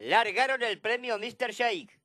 largaron el premio Mr. Shake.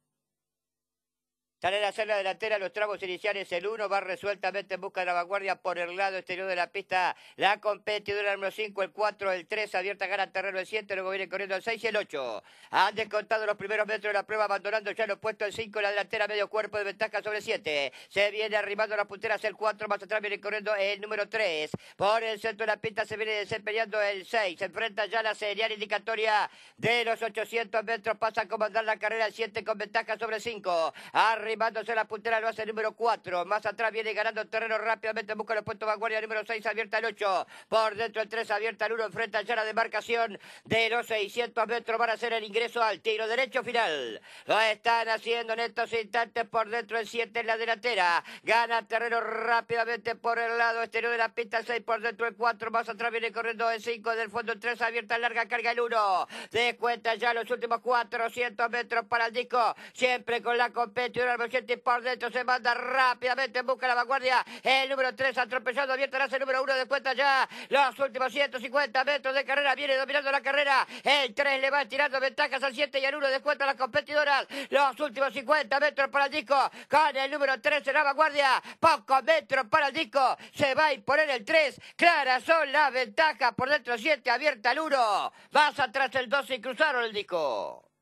Sale hacer la delantera, los tramos iniciales, el 1 va resueltamente en busca de la vanguardia por el lado exterior de la pista. La competidora número 5, el 4, el 3, abierta gana terreno el 7, luego viene corriendo el 6 y el 8. Han descontado los primeros metros de la prueba, abandonando ya los puestos el 5, en la delantera, medio cuerpo de ventaja sobre el 7. Se viene arrimando las punteras el 4, más atrás viene corriendo el número 3. Por el centro de la pista se viene desempeñando el 6. Se enfrenta ya la serial indicatoria de los 800 metros, pasa a comandar la carrera el 7 con ventaja sobre 5. Arriba animándose la puntera lo hace el número 4. Más atrás viene ganando terreno rápidamente. Busca los puntos vanguardia. número 6 abierta el 8. Por dentro el 3 abierta el 1. Enfrenta ya la demarcación de los 600 metros. Van a hacer el ingreso al tiro derecho final. Lo están haciendo en estos instantes por dentro el 7 en la delantera. Gana terreno rápidamente por el lado exterior de la pista. El 6 por dentro el 4. Más atrás viene corriendo el 5. Del fondo el 3 abierta larga carga el 1. Descuenta ya los últimos 400 metros para el disco. Siempre con la competición y por dentro, se manda rápidamente en busca de la vanguardia. El número 3 atropellado, abierta el número 1, cuenta ya los últimos 150 metros de carrera, viene dominando la carrera. El 3 le va tirando ventajas al 7 y al 1, descuenta a las competidoras. Los últimos 50 metros para el disco, con el número 3 en la vanguardia, pocos metros para el disco, se va a imponer el 3. clara son las ventajas, por dentro 7, abierta el 1. vas atrás el 2 y cruzaron el disco.